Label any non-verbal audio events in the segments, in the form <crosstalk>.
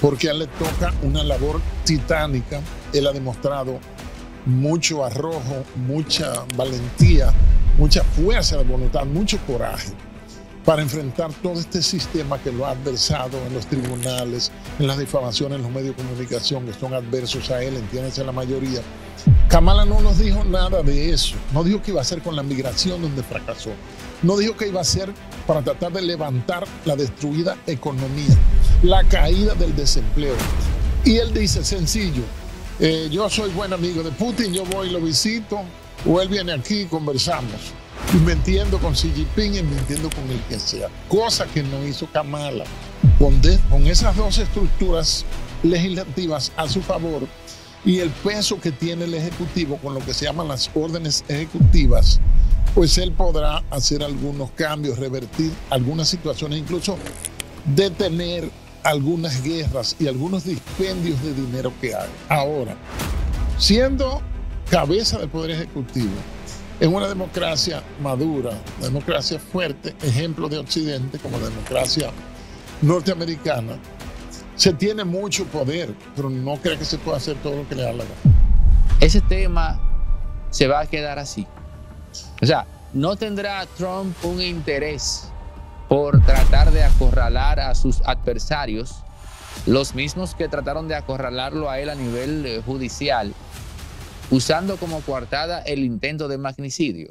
porque a él le toca una labor titánica. Él ha demostrado mucho arrojo, mucha valentía, mucha fuerza de voluntad, mucho coraje para enfrentar todo este sistema que lo ha adversado en los tribunales, en las difamaciones, en los medios de comunicación que son adversos a él, entiéndase la mayoría. Kamala no nos dijo nada de eso, no dijo que iba a hacer con la migración donde fracasó, no dijo que iba a hacer para tratar de levantar la destruida economía la caída del desempleo. Y él dice, sencillo, eh, yo soy buen amigo de Putin, yo voy y lo visito, o él viene aquí y conversamos. Y con Xi Jinping y mintiendo con el que sea. Cosa que no hizo Kamala. Con, con esas dos estructuras legislativas a su favor y el peso que tiene el Ejecutivo con lo que se llaman las órdenes ejecutivas, pues él podrá hacer algunos cambios, revertir algunas situaciones, incluso detener algunas guerras y algunos dispendios de dinero que hay. Ahora, siendo cabeza del Poder Ejecutivo, en una democracia madura, democracia fuerte, ejemplo de Occidente como democracia norteamericana, se tiene mucho poder, pero no cree que se pueda hacer todo lo que le da la Ese tema se va a quedar así. O sea, no tendrá Trump un interés por tratar de acorralar a sus adversarios, los mismos que trataron de acorralarlo a él a nivel eh, judicial, usando como coartada el intento de magnicidio.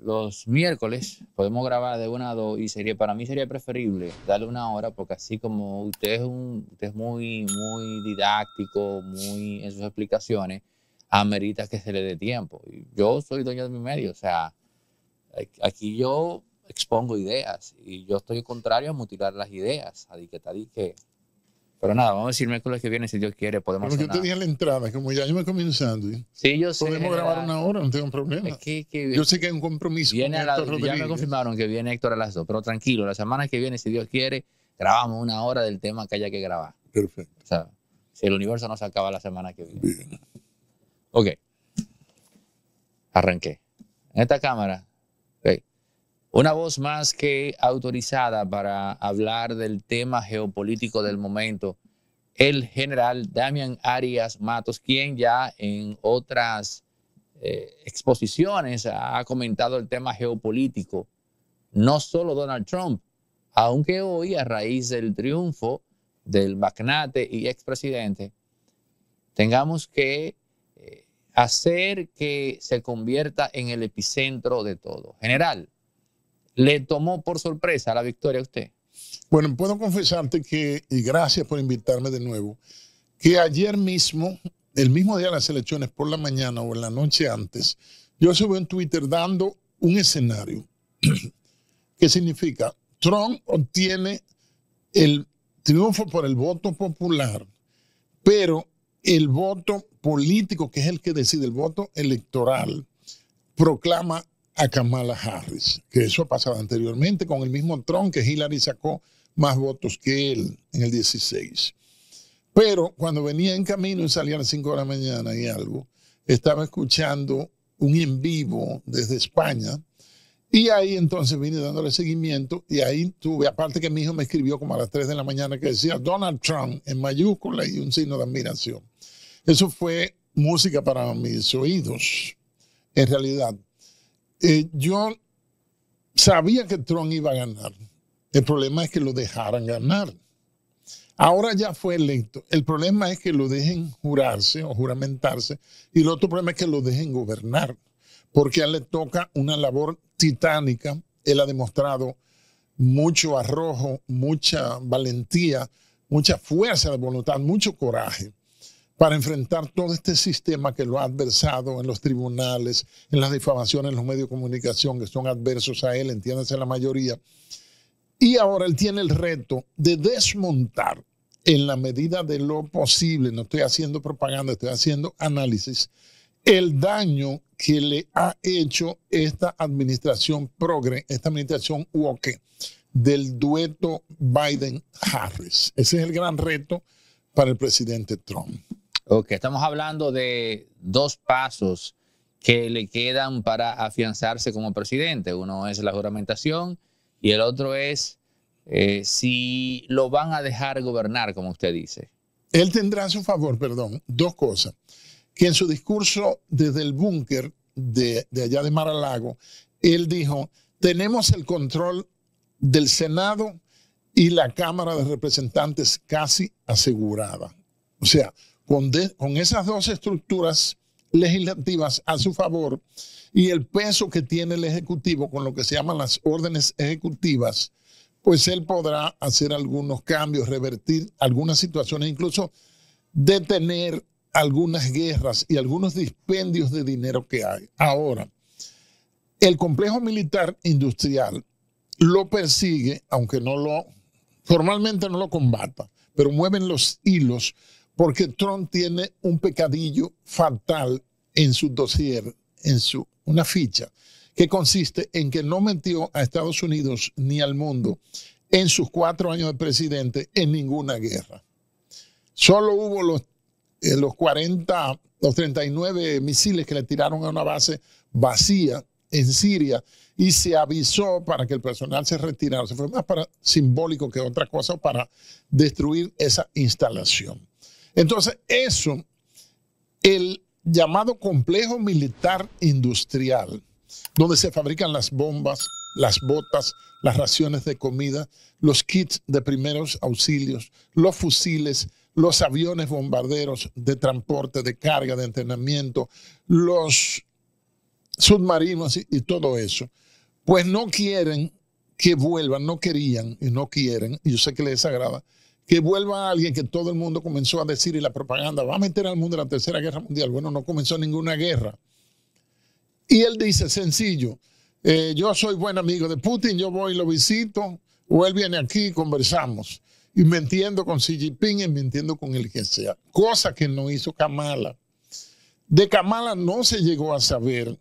los, miércoles podemos grabar de una a dos y sería, para mí sería preferible darle una hora porque así como usted es, un, es muy, muy didáctico, muy en sus explicaciones, amerita que se le dé tiempo. Yo soy dueño de mi medio, o sea, aquí yo expongo ideas y yo estoy contrario a mutilar las ideas, a que que Pero nada, vamos a decir miércoles que viene, si Dios quiere, podemos... Pero yo te dije la entrada, como ya yo comenzando. Sí, yo sé. Podemos grabar una hora, no tengo problema. yo sé que hay un compromiso. Viene a la, ya me confirmaron que viene Héctor a las dos, pero tranquilo, la semana que viene, si Dios quiere, grabamos una hora del tema que haya que grabar. Perfecto. O sea, si el universo no se acaba la semana que viene. Ok. Arranqué. En esta cámara. Una voz más que autorizada para hablar del tema geopolítico del momento, el general Damian Arias Matos, quien ya en otras eh, exposiciones ha comentado el tema geopolítico, no solo Donald Trump, aunque hoy a raíz del triunfo del magnate y expresidente, tengamos que hacer que se convierta en el epicentro de todo. General, ¿le tomó por sorpresa la victoria a usted? Bueno, puedo confesarte que, y gracias por invitarme de nuevo, que ayer mismo, el mismo día de las elecciones, por la mañana o en la noche antes, yo subí en Twitter dando un escenario <clears throat> que significa, Trump obtiene el triunfo por el voto popular, pero el voto político, que es el que decide el voto electoral, proclama a Kamala Harris, que eso ha pasado anteriormente con el mismo Trump, que Hillary sacó más votos que él en el 16. Pero cuando venía en camino y salía a las 5 de la mañana y algo, estaba escuchando un en vivo desde España. Y ahí entonces vine dándole seguimiento y ahí tuve, aparte que mi hijo me escribió como a las 3 de la mañana que decía Donald Trump en mayúscula y un signo de admiración. Eso fue música para mis oídos, en realidad. Eh, yo sabía que Trump iba a ganar. El problema es que lo dejaran ganar. Ahora ya fue electo. El problema es que lo dejen jurarse o juramentarse. Y el otro problema es que lo dejen gobernar, porque a él le toca una labor titánica. Él ha demostrado mucho arrojo, mucha valentía, mucha fuerza de voluntad, mucho coraje para enfrentar todo este sistema que lo ha adversado en los tribunales, en las difamaciones, en los medios de comunicación que son adversos a él, entiéndase la mayoría. Y ahora él tiene el reto de desmontar en la medida de lo posible, no estoy haciendo propaganda, estoy haciendo análisis, el daño que le ha hecho esta administración progre, esta administración woke, del dueto Biden-Harris. Ese es el gran reto para el presidente Trump. Ok, estamos hablando de dos pasos que le quedan para afianzarse como presidente. Uno es la juramentación y el otro es eh, si lo van a dejar gobernar, como usted dice. Él tendrá a su favor, perdón, dos cosas. Que en su discurso desde el búnker de, allá de Mar Lago, él dijo, tenemos el control del Senado y la Cámara de Representantes casi asegurada. O sea, con, esas dos estructuras legislativas a su favor y el peso que tiene el Ejecutivo con lo que se llaman las órdenes ejecutivas, pues él podrá hacer algunos cambios, revertir algunas situaciones, incluso detener algunas guerras y algunos dispendios de dinero que hay. Ahora, el complejo militar industrial lo persigue, aunque no lo, formalmente no lo combata, pero mueven los hilos porque Trump tiene un pecadillo fatal en su dossier, en su una ficha, que consiste en que no metió a Estados Unidos ni al mundo en sus cuatro años de presidente en ninguna guerra. Solo hubo los, eh, los 40, los 39 misiles que le tiraron a una base vacía en Siria y se avisó para que el personal se retirara. se fue más para simbólico que otra cosa para destruir esa instalación. Entonces, eso, el llamado complejo militar industrial, donde se fabrican las bombas, las botas, las raciones de comida, los kits de primeros auxilios, los fusiles, los aviones bombarderos de transporte, de carga, de entrenamiento, los submarinos y, todo eso, pues no quieren que vuelvan, no querían y no quieren, y yo sé que les agrada, que vuelva alguien que todo el mundo comenzó a decir y la propaganda va a meter al mundo en la tercera guerra mundial. Bueno, no comenzó ninguna guerra. Y él dice, sencillo, eh, yo soy buen amigo de Putin, yo voy y lo visito, o él viene aquí y conversamos. Y mintiendo con Xi Jinping y con el que sea. Cosa que no hizo Kamala. De Kamala no se llegó a saber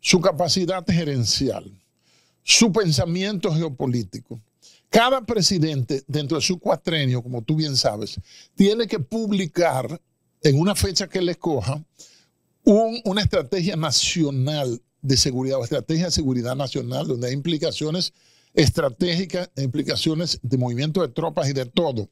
su capacidad gerencial, su pensamiento geopolítico cada presidente dentro de su cuatrenio, como tú bien sabes, tiene que publicar en una fecha que le escoja una estrategia nacional de seguridad o estrategia de seguridad nacional, donde hay implicaciones estratégicas, implicaciones de movimiento de tropas y de todo.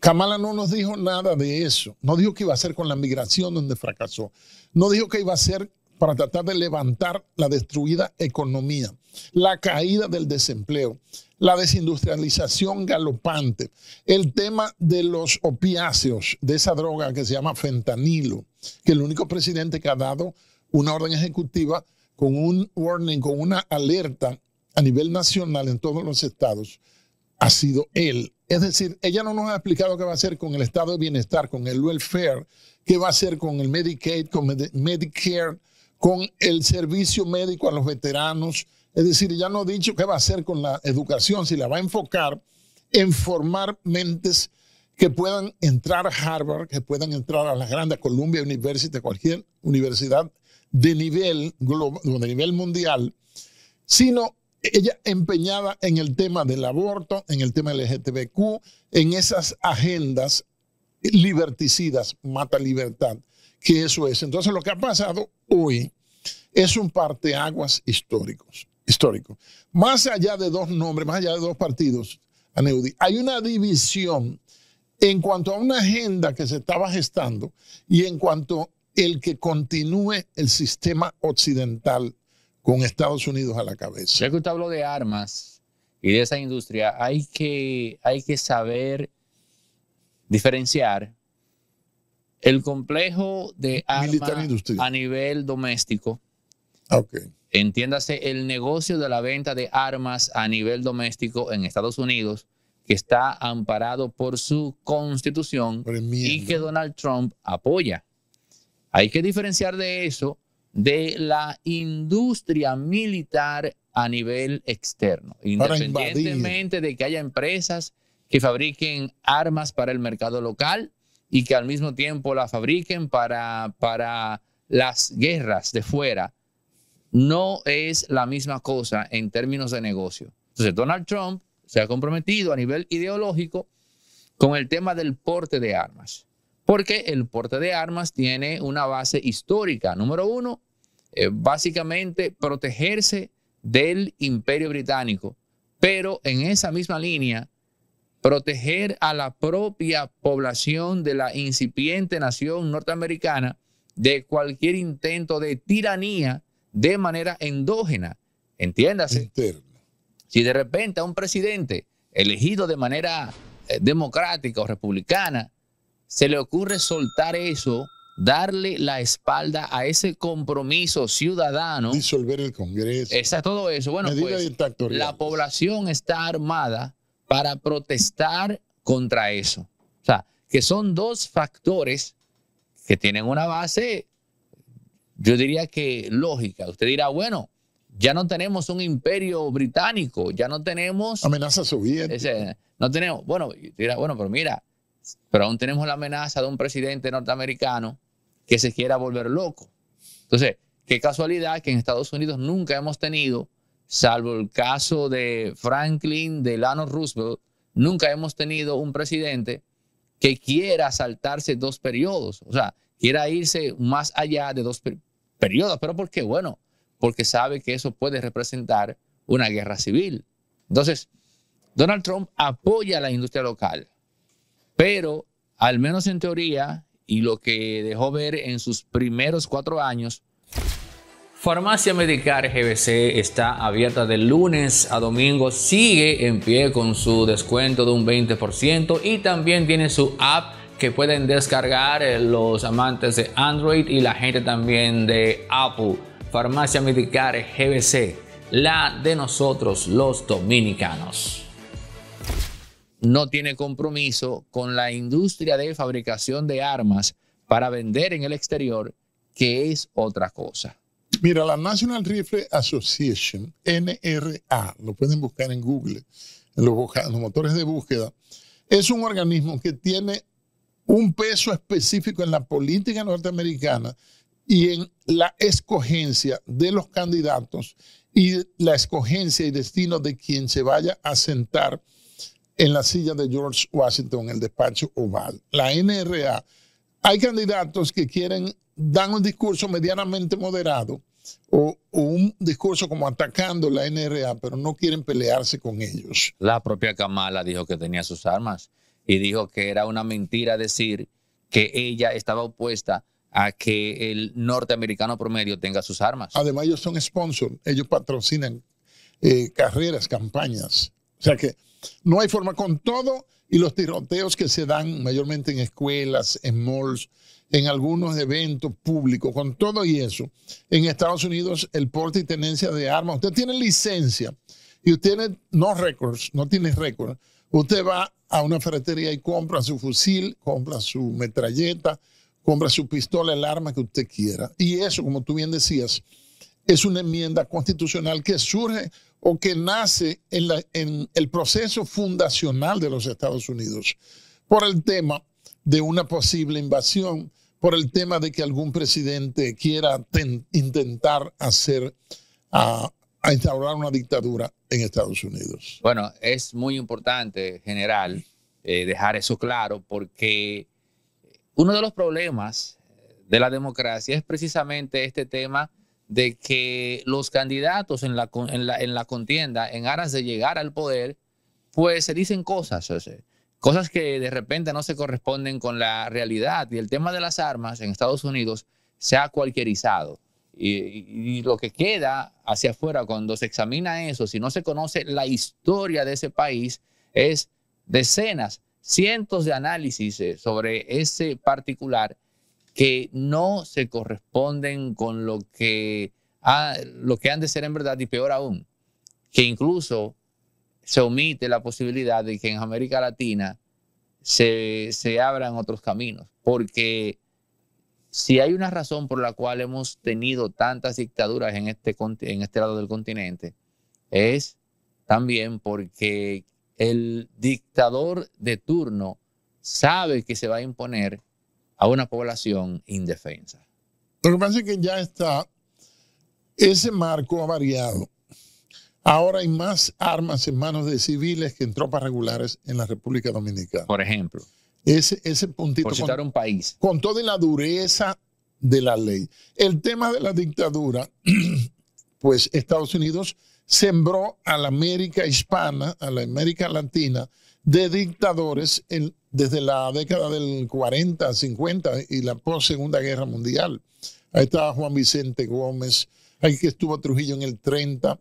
Kamala no nos dijo nada de eso. No dijo que iba a hacer con la migración donde fracasó. No dijo que iba a hacer para tratar de levantar la destruida economía la caída del desempleo, la desindustrialización galopante, el tema de los opiáceos, de esa droga que se llama fentanilo, que el único presidente que ha dado una orden ejecutiva con un warning, con una alerta a nivel nacional en todos los estados, ha sido él. Es decir, ella no nos ha explicado qué va a hacer con el estado de bienestar, con el welfare, qué va a hacer con el Medicaid, con Medicare, con el servicio médico a los veteranos, es decir, ya no he dicho qué va a hacer con la educación, si la va a enfocar en formar mentes que puedan entrar a Harvard, que puedan entrar a la grande Columbia University, cualquier universidad de nivel, global, de nivel mundial, sino ella empeñada en el tema del aborto, en el tema del LGTBQ, en esas agendas liberticidas, mata libertad, que eso es. Entonces lo que ha pasado hoy es un parteaguas históricos histórico. Más allá de dos nombres, más allá de dos partidos, Aneudi, hay una división en cuanto a una agenda que se estaba gestando y en cuanto el que continúe el sistema occidental con Estados Unidos a la cabeza. Ya que usted habló de armas y de esa industria, hay que, hay que saber diferenciar el complejo de armas e a nivel doméstico ah, okay. Entiéndase el negocio de la venta de armas a nivel doméstico en Estados Unidos, que está amparado por su constitución y que Donald Trump apoya. Hay que diferenciar de eso de la industria militar a nivel externo, independientemente de que haya empresas que fabriquen armas para el mercado local y que al mismo tiempo las fabriquen para, para las guerras de fuera no es la misma cosa en términos de negocio. Entonces, Donald Trump se ha comprometido a nivel ideológico con el tema del porte de armas, porque el porte de armas tiene una base histórica. Número uno, eh, básicamente protegerse del imperio británico, pero en esa misma línea, proteger a la propia población de la incipiente nación norteamericana de cualquier intento de tiranía de manera endógena. Entiéndase. Si de repente a un presidente elegido de manera eh, democrática o republicana se le ocurre soltar eso, darle la espalda a ese compromiso ciudadano. Disolver el Congreso. Está todo eso. Bueno, pues, la población está armada para protestar contra eso. O sea, que son dos factores que tienen una base yo diría que lógica. Usted dirá, bueno, ya no tenemos un imperio británico, ya no tenemos... Amenaza soviética. no tenemos, bueno, bueno, pero mira, pero aún tenemos la amenaza de un presidente norteamericano que se quiera volver loco. Entonces, qué casualidad que en Estados Unidos nunca hemos tenido, salvo el caso de Franklin de Lano Roosevelt, nunca hemos tenido un presidente que quiera saltarse dos periodos, o sea, quiera irse más allá de dos periodos periodo ¿Pero por qué? Bueno, porque sabe que eso puede representar una guerra civil. Entonces, Donald Trump apoya a la industria local, pero al menos en teoría, y lo que dejó ver en sus primeros cuatro años, Farmacia Medicar GBC está abierta de lunes a domingo, sigue en pie con su descuento de un 20% y también tiene su app que pueden descargar eh, los amantes de Android y la gente también de Apple. Farmacia Medicare GBC, la de nosotros los dominicanos no tiene compromiso con la industria de fabricación de armas para vender en el exterior, que es otra cosa. Mira, la National Rifle Association, NRA, lo pueden buscar en Google, en los motores de búsqueda, es un organismo que tiene un peso específico en la política norteamericana y en la escogencia de los candidatos y la escogencia y destino de quien se vaya a sentar en la silla de George Washington el despacho oval. La NRA. Hay candidatos que quieren, dan un discurso medianamente moderado o, o, un discurso como atacando la NRA, pero no quieren pelearse con ellos. La propia Kamala dijo que tenía sus armas y dijo que era una mentira decir que ella estaba opuesta a que el norteamericano promedio tenga sus armas. Además, ellos son sponsors, ellos patrocinan eh, carreras, campañas. O sea que no hay forma con todo y los tiroteos que se dan mayormente en escuelas, en malls, en algunos eventos públicos, con todo y eso. En Estados Unidos el porte y tenencia de armas, usted tiene licencia y usted no récords, no tiene récord, usted va a una ferretería y compra su fusil, compra su metralleta, compra su pistola, el arma que usted quiera. Y eso, como tú bien decías, es una enmienda constitucional que surge o que nace en, el proceso fundacional de los Estados Unidos por el tema de una posible invasión, por el tema de que algún presidente quiera intentar hacer ah, a instaurar una dictadura en Estados Unidos. Bueno, es muy importante, general, eh, dejar eso claro porque uno de los problemas de la democracia es precisamente este tema de que los candidatos en la, en la, contienda, en aras de llegar al poder, pues se dicen cosas, cosas que de repente no se corresponden con la realidad. Y el tema de las armas en Estados Unidos se ha cualquierizado. Y, lo que queda hacia afuera cuando se examina eso, si no se conoce la historia de ese país, es decenas, cientos de análisis sobre ese particular que no se corresponden con lo que, lo que han de ser en verdad y peor aún, que incluso se omite la posibilidad de que en América Latina se, se abran otros caminos, porque si hay una razón por la cual hemos tenido tantas dictaduras en este, en este lado del continente, es también porque el dictador de turno sabe que se va a imponer a una población indefensa. Lo que pasa es que ya está, ese marco ha variado. Ahora hay más armas en manos de civiles que en tropas regulares en la República Dominicana. Por ejemplo. Ese, ese puntito. con, un país. Con toda la dureza de la ley. El tema de la dictadura, <clears throat> pues Estados Unidos sembró a la América hispana, a la América latina, de dictadores desde la década del 40, 50 y la post Segunda Guerra Mundial. Ahí estaba Juan Vicente Gómez, ahí que estuvo Trujillo en el 30,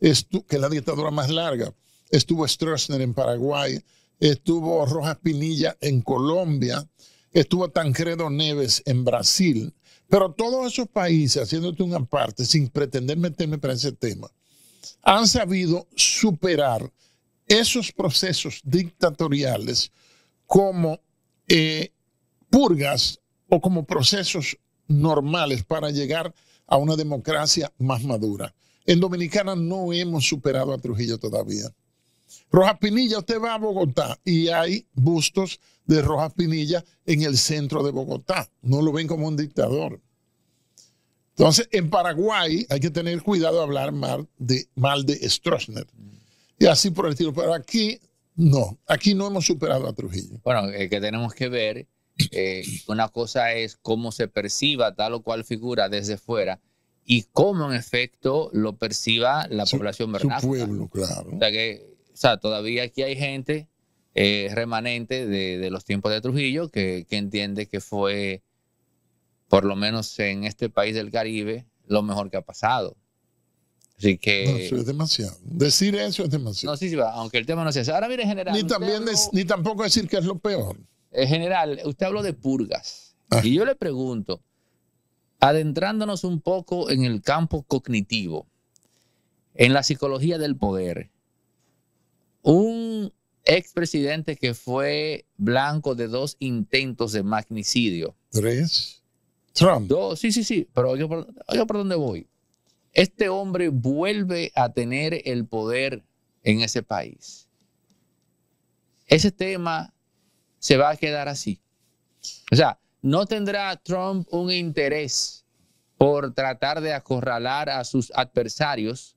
que es la dictadura más larga. Estuvo Stroessner en Paraguay, estuvo Rojas Pinilla en Colombia, estuvo Tancredo Neves en Brasil. Pero todos esos países, haciéndote una parte, sin pretender meterme para ese tema, han sabido superar esos procesos dictatoriales como eh, purgas o como procesos normales para llegar a una democracia más madura. En Dominicana no hemos superado a Trujillo todavía. Rojas Pinilla, usted va a Bogotá y hay bustos de Rojas Pinilla en el centro de Bogotá. No lo ven como un dictador. Entonces, en Paraguay hay que tener cuidado de hablar mal de, mal de Stroessner. Y así por el estilo. Pero aquí no, aquí no hemos superado a Trujillo. Bueno, eh, que tenemos que ver, eh, una cosa es cómo se perciba tal o cual figura desde fuera y cómo en efecto lo perciba la población vernácula. Su pueblo, claro. O sea que o sea, todavía aquí hay gente eh, remanente de, los tiempos de Trujillo que, entiende que fue, por lo menos en este país del Caribe, lo mejor que ha pasado. Así que. No, eso es demasiado. Decir eso es demasiado. No, sí, sí, va, aunque el tema no sea Ahora, mire, general. Ni, tampoco decir que es lo peor. En general, usted habló de purgas. Ah. Y yo le pregunto, adentrándonos un poco en el campo cognitivo, en la psicología del poder, un expresidente que fue blanco de dos intentos de magnicidio. Tres. Trump. Dos, sí, sí, sí, pero yo, yo por dónde voy. Este hombre vuelve a tener el poder en ese país. Ese tema se va a quedar así. O sea, no tendrá Trump un interés por tratar de acorralar a sus adversarios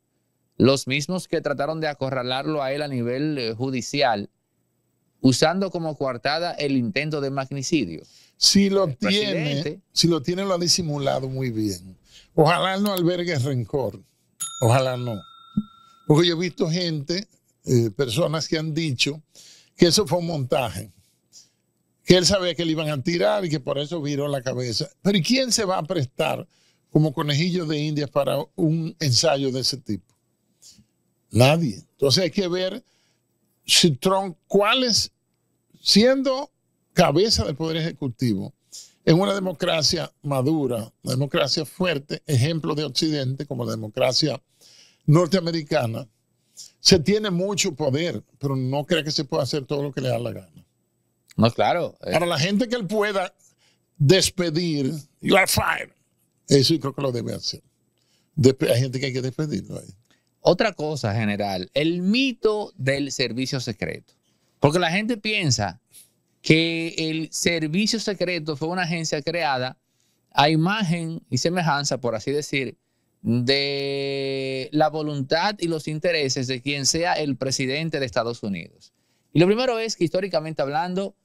los mismos que trataron de acorralarlo a él a nivel eh, judicial, usando como coartada el intento de magnicidio. Si lo tiene, si lo tiene, lo ha disimulado muy bien. Ojalá no albergue rencor. Ojalá no. Porque yo he visto gente, eh, personas que han dicho que eso fue un montaje, que él sabía que le iban a tirar y que por eso viró la cabeza. Pero ¿y quién se va a prestar como conejillo de indias para un ensayo de ese tipo? Nadie. Entonces hay que ver si Trump, cuál siendo cabeza del Poder Ejecutivo, en una democracia madura, una democracia fuerte, ejemplo de Occidente, como la democracia norteamericana, se tiene mucho poder, pero no cree que se pueda hacer todo lo que le da la gana. No, claro. Para eh, la gente que él pueda despedir, you are fired. Eso yo creo que lo debe hacer. hay gente que hay que despedirlo ahí. Otra cosa general, el mito del servicio secreto. Porque la gente piensa que el servicio secreto fue una agencia creada a imagen y semejanza, por así decir, de la voluntad y los intereses de quien sea el presidente de Estados Unidos. Y lo primero es que históricamente hablando,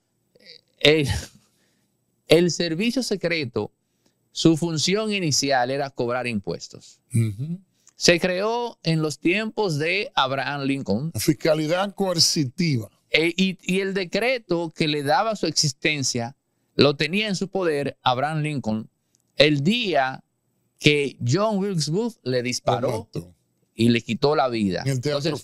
eh, <laughs> el, servicio secreto, su función inicial era cobrar impuestos. Se creó en los tiempos de Abraham Lincoln. fiscalidad coercitiva. E, y, el decreto que le daba su existencia lo tenía en su poder Abraham Lincoln el día que John Wilkes Booth le disparó y le quitó la vida. En Teatro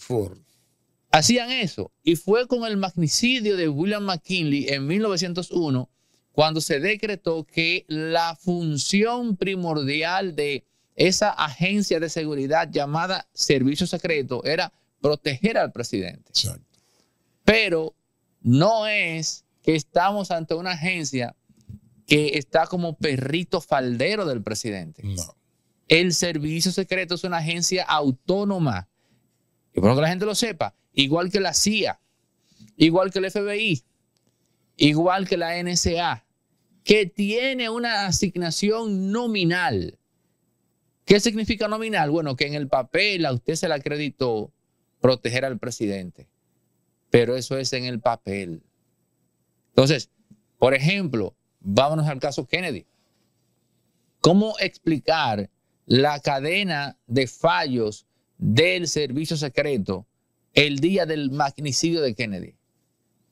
Hacían eso. Y fue con el magnicidio de William McKinley en 1901 cuando se decretó que la función primordial de esa agencia de seguridad llamada Servicio Secreto era proteger al presidente. Pero no es que estamos ante una agencia que está como perrito faldero del presidente. No. El servicio secreto es una agencia autónoma. Y bueno que la gente lo sepa, igual que la CIA, igual que el FBI, igual que la NSA, que tiene una asignación nominal. ¿Qué significa nominal? Bueno, que en el papel a usted se le acreditó proteger al presidente, pero eso es en el papel. Entonces, por ejemplo, vámonos al caso Kennedy. ¿Cómo explicar la cadena de fallos del servicio secreto el día del magnicidio de Kennedy?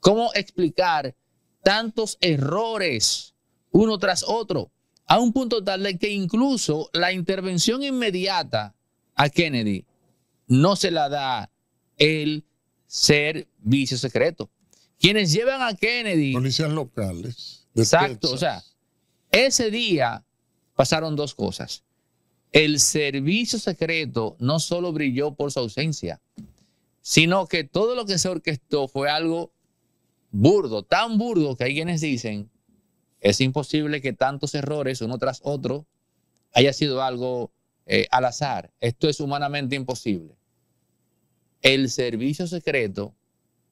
¿Cómo explicar tantos errores uno tras otro? a un punto tal de que incluso la intervención inmediata a Kennedy no se la da el servicio secreto. Quienes llevan a Kennedy. Policías locales. Exacto, o sea, ese día pasaron dos cosas. El servicio secreto no solo brilló por su ausencia, sino que todo lo que se orquestó fue algo burdo, tan burdo que hay quienes dicen es imposible que tantos errores uno tras otro haya sido algo eh, al azar. Esto es humanamente imposible. El servicio secreto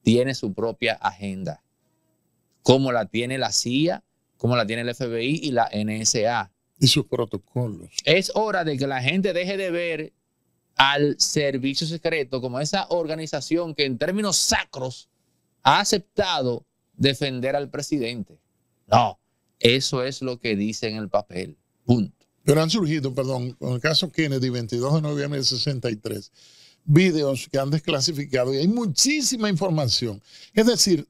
tiene su propia agenda, como la tiene la CIA, como la tiene el FBI y la NSA. Y sus protocolos. Es hora de que la gente deje de ver al servicio secreto como esa organización que en términos sacros ha aceptado defender al presidente. No, eso es lo que dice en el papel. Punto. Pero han surgido, perdón, con el caso Kennedy, 22 de noviembre del 63, videos que han desclasificado y hay muchísima información. Es decir,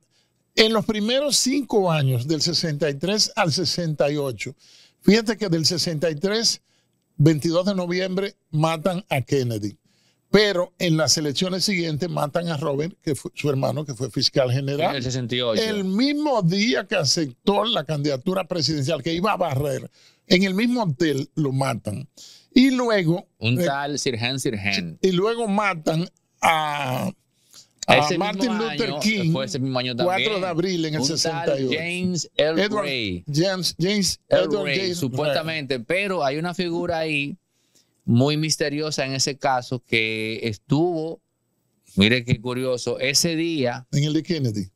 en los primeros cinco años, del 63 al 68, fíjate que del 63, 22 de noviembre, matan a Kennedy. Pero en las elecciones siguientes matan a Robert, que fue su hermano, que fue fiscal general. En el 68. El mismo día que aceptó la candidatura presidencial, que iba a barrer, en el mismo hotel lo matan. Y luego. Un eh, tal Sirhan Sirhan. Y luego matan a. Martin Luther King, ese mismo año también, 4 de abril en el 68. James Edward, Ray. James, Edward Ray, supuestamente, pero hay una figura ahí muy misteriosa en ese caso que estuvo, mire qué curioso, ese día. En el de Kennedy.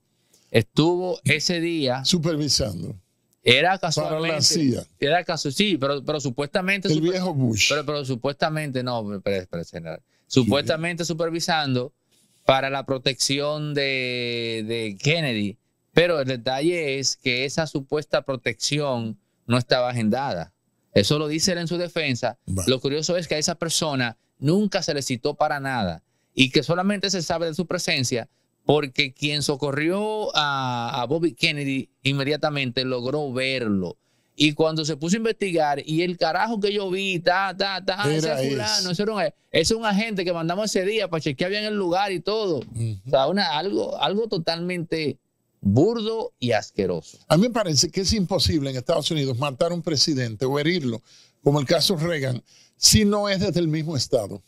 Estuvo ese día. Supervisando. Era casualmente. Era caso, sí, pero, pero supuestamente. El viejo Bush. Pero, supuestamente, no, espera, supuestamente supervisando para la protección de, de Kennedy. Pero el detalle es que esa supuesta protección no estaba agendada. Eso lo dice él en su defensa. Lo curioso es que a esa persona nunca se le citó para nada y que solamente se sabe de su presencia porque quien socorrió a, Bobby Kennedy inmediatamente logró verlo. Y cuando se puso a investigar, y el carajo que yo vi, ta, ta, ta, ese es un agente que mandamos ese día para chequear bien el lugar y todo. O sea, algo, algo totalmente burdo y asqueroso. A mí me parece que es imposible en Estados Unidos matar a un presidente o herirlo, como el caso Reagan, si no es desde el mismo estado.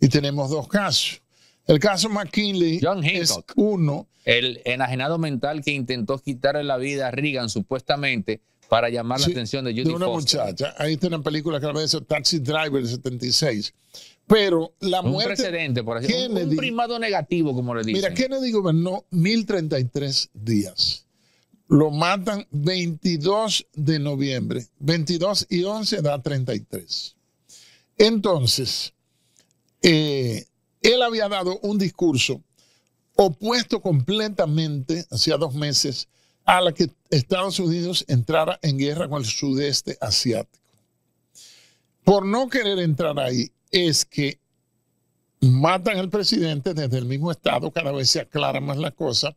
Y tenemos dos casos. El caso McKinley es uno. El enajenado mental que intentó quitarle la vida a Reagan, supuestamente, para llamar la atención de Judy de una muchacha. Ahí está la película que de Taxi Driver del 76. Pero la muerte. Un precedente, por Un primado negativo, como le dicen. Mira, Kennedy gobernó 1033 días. Lo matan 22 de noviembre. 22 y 11 da 33. Entonces, eh, él había dado un discurso opuesto completamente, hacía dos meses, a la que Estados Unidos entrara en guerra con el sudeste asiático. Por no querer entrar ahí, es que matan al presidente desde el mismo estado, cada vez se aclara más la cosa.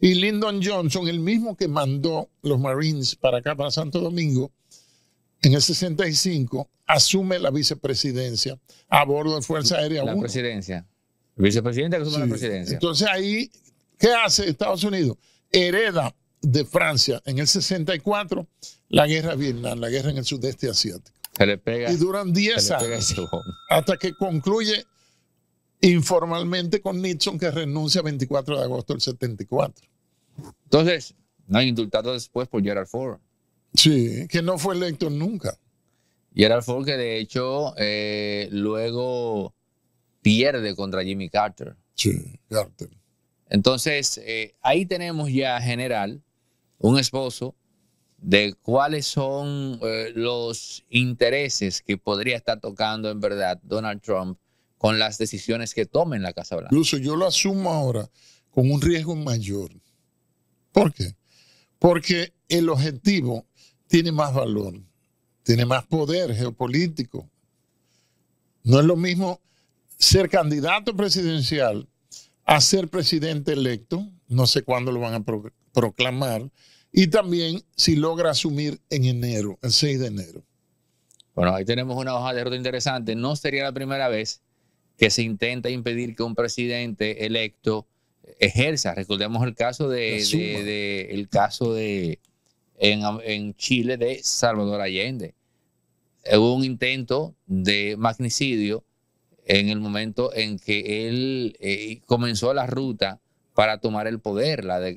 Y Lyndon Johnson, el mismo que mandó los Marines para acá, para Santo Domingo, en el 65, asume la vicepresidencia a bordo de Fuerza Aérea la La presidencia. El vicepresidente que asume la presidencia. Entonces ahí, ¿qué hace Estados Unidos? Hereda de Francia en el 64 la guerra Vietnam, la guerra en el sudeste asiático le pega, y duran 10 años hasta que concluye informalmente con Nixon que renuncia 24 de agosto del 74. Entonces, no hay indultado después por Gerald Ford. Sí, que no fue electo nunca. Gerald Ford que de hecho eh, luego pierde contra Jimmy Carter. Sí, Carter. Entonces, eh, ahí tenemos ya general, un esposo de cuáles son eh, los intereses que podría estar tocando en verdad Donald Trump con las decisiones que tome en la Casa Blanca. Incluso yo lo asumo ahora con un riesgo mayor. ¿Por qué? Porque el objetivo tiene más valor, tiene más poder geopolítico. No es lo mismo ser candidato presidencial a ser presidente electo, no sé cuándo lo van a proclamar, y también si logra asumir en enero, el 6 de enero. Bueno, ahí tenemos una hoja de ruta interesante. No sería la primera vez que se intenta impedir que un presidente electo ejerza. Recordemos el caso de, el caso de en, Chile de Salvador Allende. Hubo un intento de magnicidio en el momento en que él eh, comenzó la ruta para tomar el poder, la, de,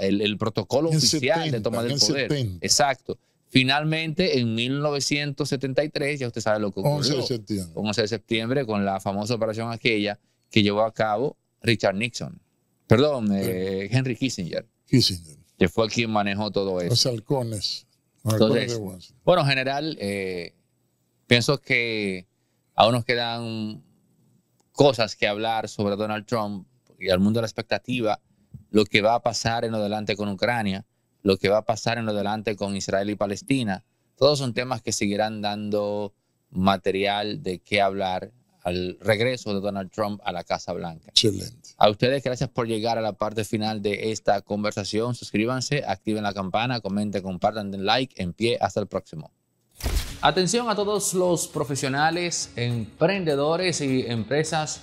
el, protocolo oficial de toma del poder. Exacto. Finalmente, en 1973, ya usted sabe lo que ocurrió. 11 de septiembre. 11 de septiembre, con la famosa operación aquella que llevó a cabo Richard Nixon. Perdón, eh, Henry Kissinger. Kissinger. Que fue quien manejó todo eso. Los halcones. Los bueno, general, eh, pienso que aún nos quedan cosas que hablar sobre Donald Trump y al mundo de la expectativa lo que va a pasar en lo adelante con Ucrania, lo que va a pasar en lo adelante con Israel y Palestina. Todos son temas que seguirán dando material de qué hablar al regreso de Donald Trump a la Casa Blanca. A ustedes gracias por llegar a la parte final de esta conversación. Suscríbanse, activen la campana, comenten, compartan, den like, en pie, hasta el próximo. Atención a todos los profesionales, emprendedores y empresas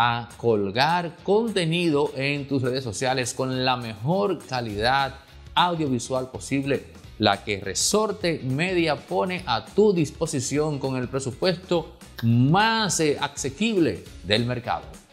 a colgar contenido en tus redes sociales con la mejor calidad audiovisual posible, la que Resorte Media pone a tu disposición con el presupuesto más eh, accesible del mercado.